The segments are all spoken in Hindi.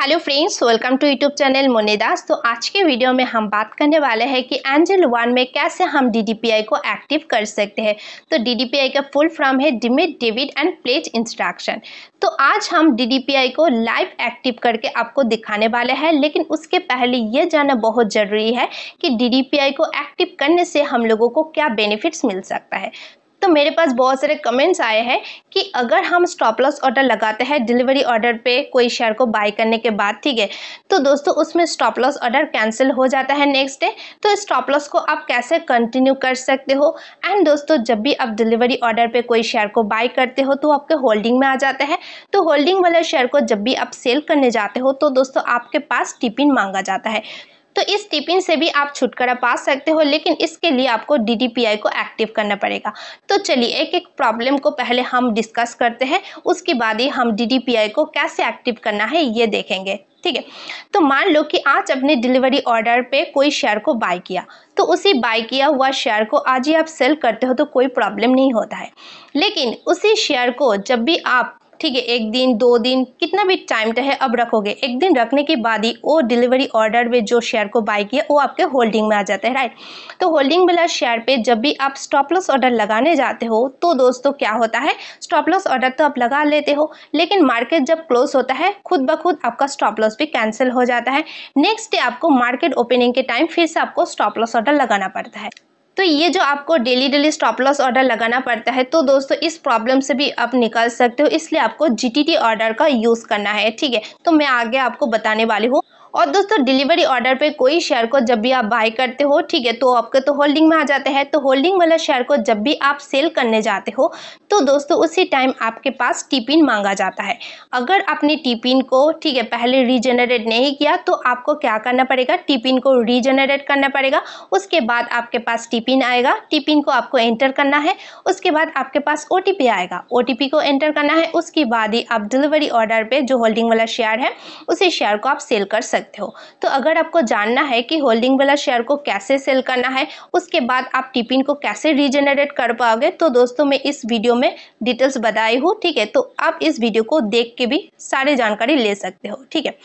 hello friends welcome to YouTube channel मोनेदास तो आज के वीडियो में हम बात करने वाले हैं कि एंजल वन में कैसे हम डीडीपीआई को एक्टिव कर सकते हैं तो डीडीपीआई का फुल फॉर्म है demat debit and pledge instruction तो आज हम डीडीपीआई को लाइव एक्टिव करके आपको दिखाने वाले हैं लेकिन उसके पहले ये जानना बहुत ज़रूरी है कि डी को एक्टिव करने से हम लोगों को क्या बेनिफिट्स मिल सकता है तो मेरे पास बहुत सारे कमेंट्स आए हैं कि अगर हम स्टॉप लॉस ऑर्डर लगाते हैं डिलीवरी ऑर्डर पे कोई शेयर को बाय करने के बाद ठीक है तो दोस्तों उसमें स्टॉप लॉस ऑर्डर कैंसिल हो जाता है नेक्स्ट डे तो स्टॉप लॉस को आप कैसे कंटिन्यू कर सकते हो एंड दोस्तों जब भी आप डिलीवरी ऑर्डर पर कोई शेयर को बाय करते हो तो आपके होल्डिंग में आ जाता है तो होल्डिंग वाले शेयर को जब भी आप सेल करने जाते हो तो दोस्तों आपके पास टिपिन मांगा जाता है तो इस टिपिन से भी आप छुटकारा पा सकते हो लेकिन इसके लिए आपको डी को एक्टिव करना पड़ेगा तो चलिए एक एक प्रॉब्लम को पहले हम डिस्कस करते हैं उसके बाद ही हम डी को कैसे एक्टिव करना है ये देखेंगे ठीक है तो मान लो कि आज अपने डिलीवरी ऑर्डर पे कोई शेयर को बाय किया तो उसी बाय किया हुआ शेयर को आज ही आप सेल करते हो तो कोई प्रॉब्लम नहीं होता है लेकिन उसी शेयर को जब भी आप ठीक है एक दिन दो दिन कितना भी टाइम चाहे अब रखोगे एक दिन रखने के बाद ही वो डिलीवरी ऑर्डर में जो शेयर को बाय किया वो आपके होल्डिंग में आ जाता है राइट तो होल्डिंग वाला शेयर पे जब भी आप स्टॉप लॉस ऑर्डर लगाने जाते हो तो दोस्तों क्या होता है स्टॉप लॉस ऑर्डर तो आप लगा लेते हो लेकिन मार्केट जब क्लोज होता है खुद ब खुद आपका स्टॉप लॉस भी कैंसिल हो जाता है नेक्स्ट डे आपको मार्केट ओपनिंग के टाइम फिर से आपको स्टॉप लॉस ऑर्डर लगाना पड़ता है तो ये जो आपको daily daily stop loss order लगाना पड़ता है तो दोस्तों इस प्रॉब्लम से भी आप निकाल सकते हो इसलिए आपको जीटीटी ऑर्डर का यूज़ करना है ठीक है तो मैं आगे आपको बताने वाली हूँ और दोस्तों डिलीवरी ऑर्डर पे कोई शेयर को जब भी आप बाय करते हो ठीक है तो आपके तो होल्डिंग में आ जाते हैं तो होल्डिंग वाला शेयर को जब भी आप सेल करने जाते हो तो दोस्तों उसी टाइम आपके पास टिपिन मांगा जाता है अगर आपने टिपिन को ठीक है पहले रीजनरेट नहीं किया तो आपको क्या करना पड़ेगा टिपिन को रीजनरेट करना पड़ेगा उसके बाद आपके पास टिपिन आएगा टिपिन को आपको एंटर करना है उसके बाद आपके पास ओ आएगा ओ को एंटर करना है उसके बाद ही आप डिलीवरी ऑर्डर पर जो होल्डिंग वाला शेयर है उसी शेयर को आप सेल कर सकते सकते हो तो अगर आपको जानना है कि होल्डिंग वाला शेयर को कैसे सेल करना है उसके बाद आप टिपिन को कैसे रिजेनरेट कर पाओगे तो दोस्तों मैं इस वीडियो में डिटेल्स बताई हूँ ठीक है तो आप इस वीडियो को देख के भी सारी जानकारी ले सकते हो ठीक है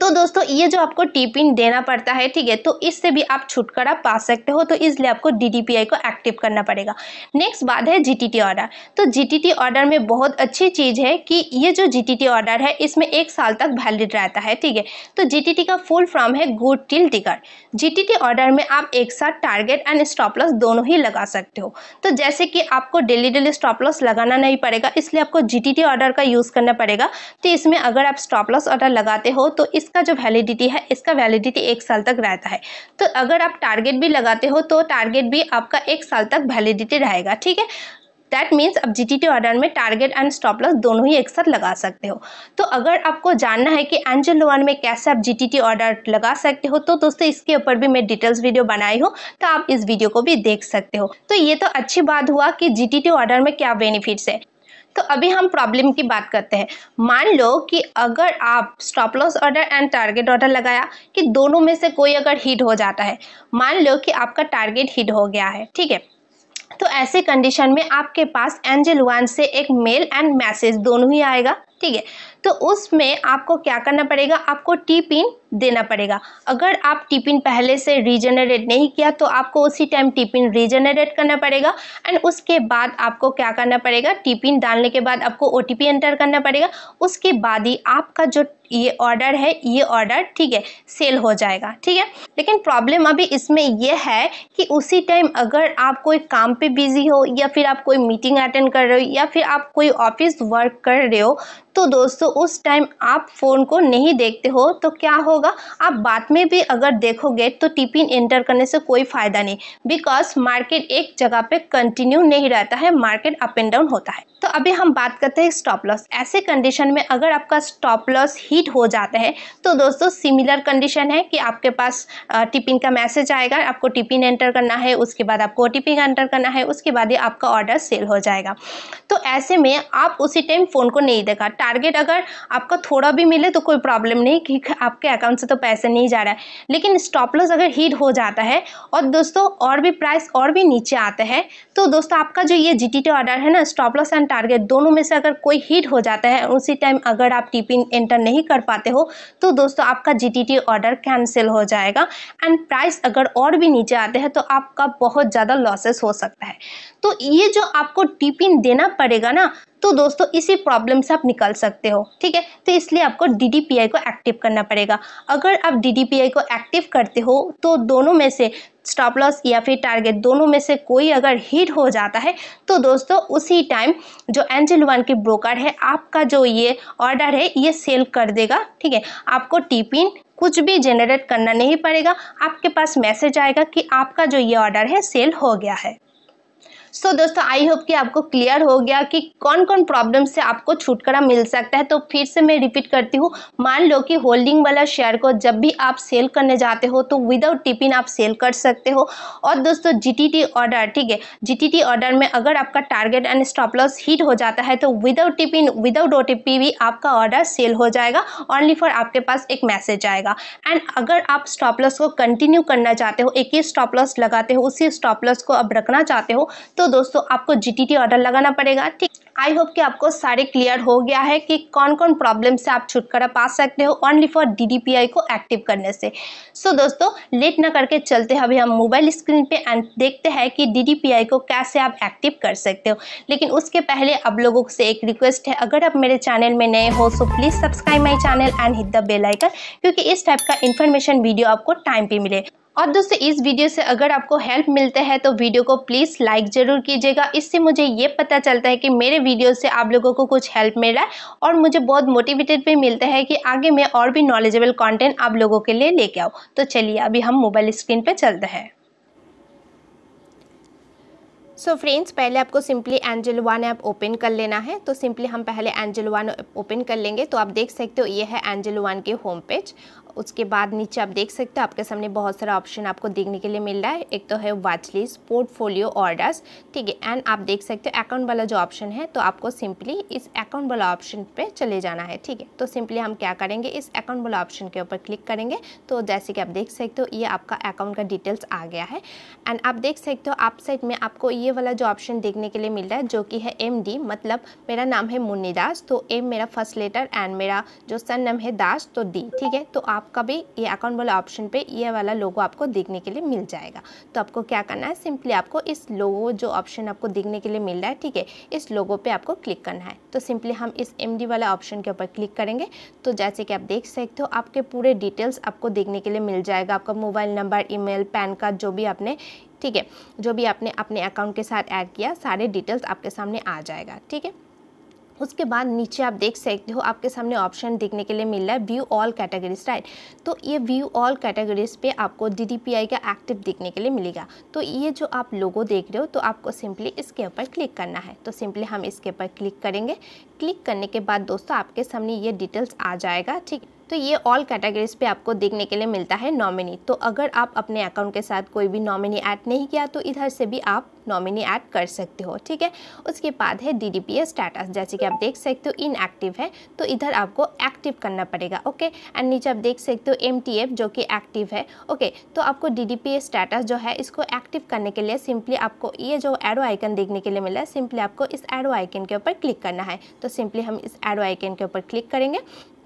तो दोस्तों ये जो आपको टीपिन देना पड़ता है ठीक है तो इससे भी आप छुटकारा पा सकते हो तो इसलिए आपको डी को एक्टिव करना पड़ेगा नेक्स्ट बात है जी ऑर्डर तो जी ऑर्डर में बहुत अच्छी चीज़ है कि ये जो जी ऑर्डर है इसमें एक साल तक वैलिड रहता है ठीक है तो जी का फुल फॉर्म है good till triggered G order में आप एक साथ टारगेट एंड स्टॉप लॉस दोनों ही लगा सकते हो तो जैसे कि आपको डेली डेली स्टॉप लॉस लगाना नहीं पड़ेगा इसलिए आपको जी ऑर्डर का यूज़ करना पड़ेगा तो इसमें अगर आप स्टॉप लॉस ऑर्डर लगाते हो तो इस इसका जो वैलिडिटी है इसका वैलिडिटी एक साल तक रहता है तो अगर आप टारगेट भी लगाते हो तो टारगेट भी आपका एक साल तक वैलिडिटी रहेगा ठीक है दैट मीन्स आप जी टी ऑर्डर में टारगेट एंड स्टॉप लॉस दोनों ही एक साथ लगा सकते हो तो अगर आपको जानना है कि एंजल लोअन में कैसे आप जीटीटी ऑर्डर लगा सकते हो तो दोस्तों इसके ऊपर भी मैं डिटेल्स वीडियो बनाई हूँ तो आप इस वीडियो को भी देख सकते हो तो ये तो अच्छी बात हुआ कि जीटीटी ऑर्डर में क्या बेनिफिट्स है तो अभी हम प्रॉब्लम की बात करते हैं मान लो कि अगर आप stop loss order and target order लगाया कि दोनों में से कोई अगर हिट हो जाता है मान लो कि आपका टारगेट हिट हो गया है ठीक है तो ऐसे कंडीशन में आपके पास एंजल वन से एक मेल एंड मैसेज दोनों ही आएगा ठीक है तो उसमें आपको क्या करना पड़ेगा आपको टी पिन देना पड़ेगा अगर आप टिपिन पहले से रीजनरेट नहीं किया तो आपको उसी टाइम टिपिन रीजनरेट करना पड़ेगा एंड उसके बाद आपको क्या करना पड़ेगा टिपिन डालने के बाद आपको ओ एंटर करना पड़ेगा उसके बाद ही आपका जो ये ऑर्डर है ये ऑर्डर ठीक है सेल हो जाएगा ठीक है लेकिन प्रॉब्लम अभी इसमें यह है कि उसी टाइम अगर आप कोई काम पे बिजी हो या फिर आप कोई मीटिंग अटेंड कर रहे हो या फिर आप कोई ऑफिस वर्क कर रहे हो तो दोस्तों उस टाइम आप फ़ोन को नहीं देखते हो तो क्या हो होगा आप बाद में भी अगर देखोगे तो टिपिन एंटर करने से कोई फ़ायदा नहीं बिकॉज मार्केट एक जगह पे कंटिन्यू नहीं रहता है मार्केट अप एंड डाउन होता है तो अभी हम बात करते हैं स्टॉप लॉस ऐसे कंडीशन में अगर आपका स्टॉप लॉस हिट हो जाता है तो दोस्तों सिमिलर कंडीशन है कि आपके पास टिपिन का मैसेज आएगा आपको टिपिन एंटर करना है उसके बाद आपको ओ एंटर करना है उसके बाद ही आपका ऑर्डर सेल हो जाएगा तो ऐसे में आप उसी टाइम फ़ोन को नहीं देखा टारगेट अगर आपका थोड़ा भी मिले तो कोई प्रॉब्लम नहीं कि आपके अकाउंट अकाउंट से तो पैसे नहीं जा रहा है लेकिन स्टॉप लॉस अगर हिट हो जाता है और दोस्तों और भी प्राइस और भी नीचे आते हैं तो दोस्तों आपका जो ये जी ऑर्डर है ना स्टॉप लॉस एंड टारगेट दोनों में से अगर कोई हिट हो जाता है उसी टाइम अगर आप टी एंटर नहीं कर पाते हो तो दोस्तों आपका जी ऑर्डर कैंसिल हो जाएगा एंड प्राइस अगर और भी नीचे आते हैं तो आपका बहुत ज़्यादा लॉसेस हो सकता है तो ये जो आपको टिपिन देना पड़ेगा ना तो दोस्तों इसी प्रॉब्लम से आप निकल सकते हो ठीक है तो इसलिए आपको डी को एक्टिव करना पड़ेगा अगर आप डी को एक्टिव करते हो तो दोनों में से स्टॉप लॉस या फिर टारगेट दोनों में से कोई अगर हिट हो जाता है तो दोस्तों उसी टाइम जो एंजल वन के ब्रोकर है आपका जो ये ऑर्डर है ये सेल कर देगा ठीक है आपको टिपिन कुछ भी जेनरेट करना नहीं पड़ेगा आपके पास मैसेज आएगा कि आपका जो ये ऑर्डर है सेल हो गया है सो so, दोस्तों आई होप कि आपको क्लियर हो गया कि कौन कौन प्रॉब्लम से आपको छुटकारा मिल सकता है तो फिर से मैं रिपीट करती हूँ मान लो कि होल्डिंग वाला शेयर को जब भी आप सेल करने जाते हो तो विदाउट टिपिन आप सेल कर सकते हो और दोस्तों टी ऑर्डर ठीक है टी ऑर्डर में अगर आपका target and stop loss hit हो जाता है तो विदाउट टिपिन विदाउट ओ भी आपका ऑर्डर सेल हो जाएगा ओनली फॉर आपके पास एक मैसेज आएगा एंड अगर आप स्टॉप लॉस को कंटिन्यू करना चाहते हो एक ही स्टॉप लॉस लगाते हो उसी स्टॉप लॉस को अब रखना चाहते हो तो दोस्तों आपको जीटीटी ऑर्डर लगाना पड़ेगा ठीक आई होप कि आपको सारे क्लियर हो गया है कि कौन कौन प्रॉब्लम से आप छुटकारा पा सकते हो ओनली फॉर डीडीपीआई को एक्टिव करने से सो so, दोस्तों लेट ना करके चलते हैं अभी हम मोबाइल स्क्रीन पे एंड देखते हैं कि डीडीपीआई को कैसे आप एक्टिव कर सकते हो लेकिन उसके पहले आप लोगों से एक रिक्वेस्ट है अगर आप मेरे चैनल में नए हो so please subscribe my channel and hit the bell icon क्योंकि इस टाइप का इन्फॉर्मेशन वीडियो आपको टाइम पर मिले और दोस्तों इस वीडियो से अगर आपको हेल्प मिलता है तो वीडियो को प्लीज़ लाइक ज़रूर कीजिएगा इससे मुझे ये पता चलता है कि मेरे वीडियो से आप लोगों को कुछ हेल्प मिल रहा है और मुझे बहुत मोटिवेटेड भी मिलता है कि आगे मैं और भी नॉलेजेबल कॉन्टेंट आप लोगों के लिए लेके आऊँ तो चलिए अभी हम मोबाइल स्क्रीन पर चलते हैं सो so फ्रेंड्स पहले आपको simply Angel One app open कर लेना है तो सिंपली हम पहले एंजल वन ओपन कर लेंगे तो आप देख सकते हो ये है एंजल वन के होम पेज उसके बाद नीचे आप देख सकते हो आपके सामने बहुत सारा ऑप्शन आपको देखने के लिए मिल रहा है एक तो है वाच लिस्ट पोर्टफोलियो ऑर्डर्स ठीक है एंड आप देख सकते हो अकाउंट वाला जो ऑप्शन है तो आपको सिंपली इस अकाउंट वाला ऑप्शन पे चले जाना है ठीक है तो सिंपली हम क्या करेंगे इस अकाउंट वाला ऑप्शन के ऊपर क्लिक करेंगे तो जैसे कि आप देख सकते हो ये आपका अकाउंट का डिटेल्स आ गया है एंड आप देख सकते हो आप साइड में आपको ये वाला जो ऑप्शन देखने के लिए मिल रहा है जो कि है एम मतलब मेरा नाम है मुन्नी दास तो एम मेरा फर्स्ट लेटर एंड मेरा जो सन नेम है दास तो डी ठीक है तो आप आपका भी ये अकाउंट वाला ऑप्शन पे ये वाला लोगो आपको देखने के लिए मिल जाएगा तो आपको क्या करना है सिंपली आपको इस लोगो जो ऑप्शन आपको देखने के लिए मिल रहा है ठीक है इस लोगो पे आपको क्लिक करना है तो सिंपली हम इस एम वाला ऑप्शन के ऊपर क्लिक करेंगे तो जैसे कि आप देख सकते हो आपके पूरे डिटेल्स आपको देखने के लिए मिल जाएगा आपका mobile number email PAN card जो भी आपने ठीक है जो भी आपने अपने अकाउंट के साथ ऐड किया सारे डिटेल्स आपके सामने आ जाएगा ठीक है उसके बाद नीचे आप देख सकते हो आपके सामने ऑप्शन देखने के लिए मिल रहा है व्यू ऑल कैटेगरीज राइट तो ये व्यू ऑल कैटेगरीज पे आपको डीडीपीआई का एक्टिव देखने के लिए मिलेगा तो ये जो आप लोगो देख रहे हो तो आपको सिंपली इसके ऊपर क्लिक करना है तो सिंपली हम इसके ऊपर क्लिक करेंगे क्लिक करने के बाद दोस्तों आपके सामने ये डिटेल्स आ जाएगा ठीक तो ये ऑल कैटेगरीज पे आपको देखने के लिए मिलता है नॉमिनी तो अगर आप अपने अकाउंट के साथ कोई भी नॉमिनी ऐड नहीं किया तो इधर से भी आप नॉमिनी ऐड कर सकते हो ठीक है उसके बाद है डी डी पी स्टेटस जैसे कि आप देख सकते हो इनएक्टिव है तो इधर आपको एक्टिव करना पड़ेगा ओके एंड नीचे आप देख सकते हो एम टी एफ जो कि एक्टिव है ओके तो आपको डी डी पी स्टेटस जो है इसको एक्टिव करने के लिए सिंपली आपको ये जो एडो आइकन देखने के लिए मिला है सिंपली आपको इस एडो आइकन के ऊपर क्लिक करना है तो सिंपली हम इस एडो आइकन के ऊपर क्लिक करेंगे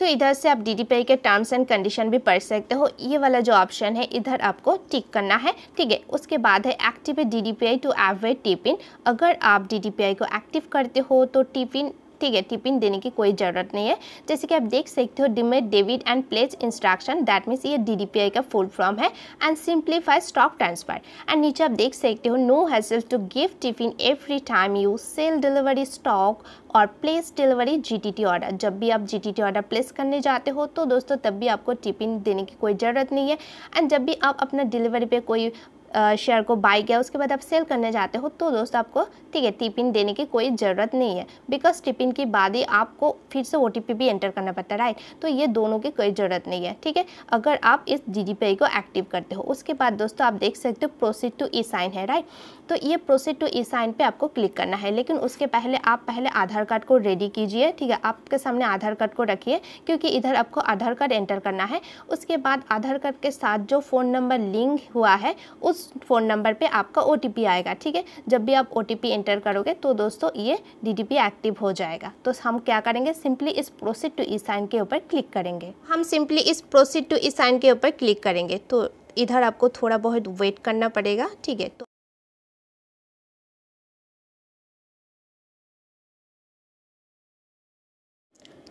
तो इधर से आप डी के टर्म्स एंड कंडीशन भी पढ़ सकते हो ये वाला जो ऑप्शन है इधर आपको टिक करना है ठीक है उसके बाद है active D D P I to avoid TPIN अगर आप डी डी पी आई को एक्टिव करते हो तो टिपिन ठीक है टिपिन देने की कोई ज़रूरत नहीं है जैसे कि आप देख सकते हो demat debit and pledge instruction that means ये डी का फुल फॉर्म है and simplify stock transfer and नीचे आप देख सकते हो no hassle to give TPIN every time you sell delivery stock और प्लेस डिलीवरी टी ऑर्डर जब भी आप टी ऑर्डर प्लेस करने जाते हो तो दोस्तों तब भी आपको टिफिन देने की कोई ज़रूरत नहीं है एंड जब भी आप अपना डिलीवरी पे कोई शेयर को बाय किया उसके बाद आप सेल करने जाते हो तो दोस्त आपको ठीक है टिपिन देने की कोई ज़रूरत नहीं है बिकॉज टिपिन के बाद ही आपको फिर से ओ भी एंटर करना पड़ता है राइट तो ये दोनों की कोई ज़रूरत नहीं है ठीक है अगर आप इस जी को एक्टिव करते हो उसके बाद दोस्तों आप देख सकते हो प्रोसीड टू ई साइन है राइट तो ये प्रोसीड टू ई साइन पर आपको क्लिक करना है लेकिन उसके पहले आप पहले आधार कार्ड को रेडी कीजिए ठीक है आपके सामने आधार कार्ड को रखिए क्योंकि इधर आपको आधार कार्ड एंटर करना है उसके बाद आधार कार्ड के साथ जो फ़ोन नंबर लिंक हुआ है उस उस फ़ोन नंबर पे आपका ओ आएगा ठीक है जब भी आप ओ एंटर करोगे तो दोस्तों ये डी एक्टिव हो जाएगा तो हम क्या करेंगे सिंपली इस प्रोसीड टू ई साइन के ऊपर क्लिक करेंगे हम सिंपली इस प्रोसीड टू ई साइन के ऊपर क्लिक करेंगे तो इधर आपको थोड़ा बहुत वेट करना पड़ेगा ठीक है तो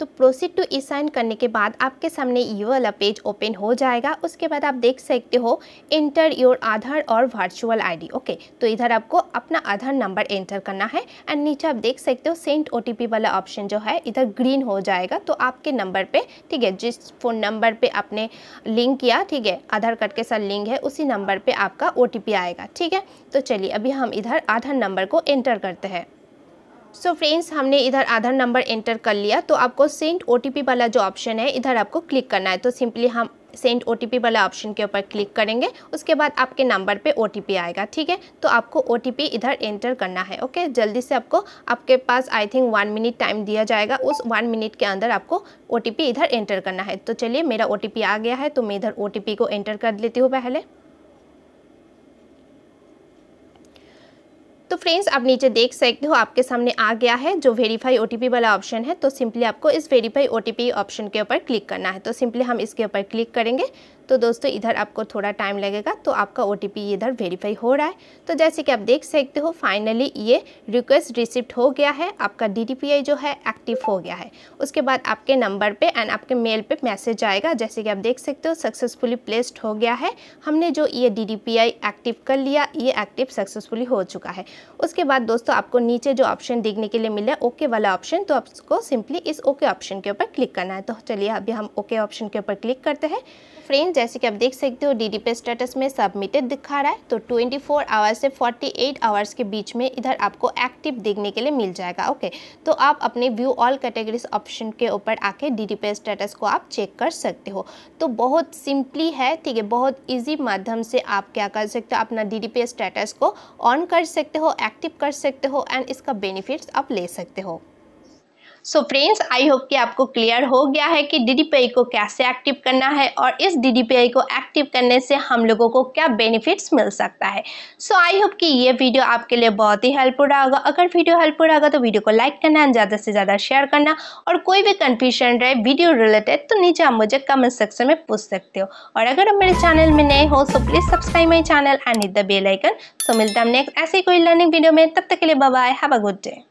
तो प्रोसीड टू ई साइन करने के बाद आपके सामने ये वाला पेज ओपन हो जाएगा उसके बाद आप देख सकते हो इंटर योर आधार और वर्चुअल आईडी ओके तो इधर आपको अपना आधार नंबर एंटर करना है एंड नीचे आप देख सकते हो सेंट पी वाला ऑप्शन जो है इधर ग्रीन हो जाएगा तो आपके नंबर पर ठीक है जिस फ़ोन नंबर पर आपने लिंक किया ठीक है आधार कार्ड के साथ लिंक है उसी नंबर पर आपका ओ आएगा ठीक है तो चलिए अभी हम इधर आधार नंबर को एंटर करते हैं सो so फ्रेंड्स हमने इधर आधार नंबर एंटर कर लिया तो आपको सेंड ओ वाला जो ऑप्शन है इधर आपको क्लिक करना है तो सिंपली हम सेंड ओ वाला ऑप्शन के ऊपर क्लिक करेंगे उसके बाद आपके नंबर पे ओ आएगा ठीक है तो आपको ओ इधर एंटर करना है ओके जल्दी से आपको आपके पास I think one minute time दिया जाएगा उस वन मिनट के अंदर आपको ओ इधर एंटर करना है तो चलिए मेरा ओ आ गया है तो मैं इधर ओ को एंटर कर लेती हूँ पहले फ्रेंड्स आप नीचे देख सकते हो आपके सामने आ गया है जो वेरीफाई ओटीपी वाला ऑप्शन है तो सिंपली आपको इस वेरीफाई ओटीपी ऑप्शन के ऊपर क्लिक करना है तो सिंपली हम इसके ऊपर क्लिक करेंगे तो दोस्तों इधर आपको थोड़ा टाइम लगेगा तो आपका ओ इधर वेरीफाई हो रहा है तो जैसे कि आप देख सकते हो फाइनली ये रिक्वेस्ट रिसिप्ट हो गया है आपका डी जो है एक्टिव हो गया है उसके बाद आपके नंबर पर एंड आपके मेल पर मैसेज आएगा जैसे कि आप देख सकते हो सक्सेसफुली प्लेस्ड हो गया है हमने जो ये डी एक्टिव कर लिया ये एक्टिव सक्सेसफुली हो चुका है उसके बाद दोस्तों आपको नीचे जो ऑप्शन देखने के लिए मिला ओके वाला ऑप्शन तो आपको सिंपली इस ओके ऑप्शन के ऊपर क्लिक करना है तो चलिए अभी हम ओके ऑप्शन के ऊपर क्लिक करते हैं फ्रेंड जैसे कि आप देख सकते हो डी पे स्टेटस में सबमिटेड दिखा रहा है तो 24 आवर्स से 48 आवर्स के बीच में इधर आपको एक्टिव देखने के लिए मिल जाएगा ओके तो आप अपने व्यू ऑल कैटेगरीज ऑप्शन के ऊपर आके डी पे स्टेटस को आप चेक कर सकते हो तो बहुत सिंपली है ठीक है बहुत ईजी माध्यम से आप क्या कर सकते हो अपना डी पे स्टेटस को ऑन कर सकते हो एक्टिव कर सकते हो एंड इसका बेनिफिट्स आप ले सकते हो सो फ्रेंड्स आई होप कि आपको क्लियर हो गया है कि डी को कैसे एक्टिव करना है और इस डी को एक्टिव करने से हम लोगों को क्या बेनिफिट्स मिल सकता है सो आई होप कि ये वीडियो आपके लिए बहुत ही हेल्पफुल रहा होगा अगर वीडियो हेल्पफुल रहा तो वीडियो को लाइक करना एंड ज़्यादा से ज़्यादा शेयर करना और कोई भी कन्फ्यूजन रहे वीडियो रिलेटेड तो नीचे आप मुझे कमेंट सेक्शन में पूछ सकते हो और अगर आप मेरे चैनल में नए हो so please subscribe my channel and it the bell icon so मिलता हम नेक्स्ट ऐसे कोई लर्निंग वीडियो में तब तक के लिए bye have a good day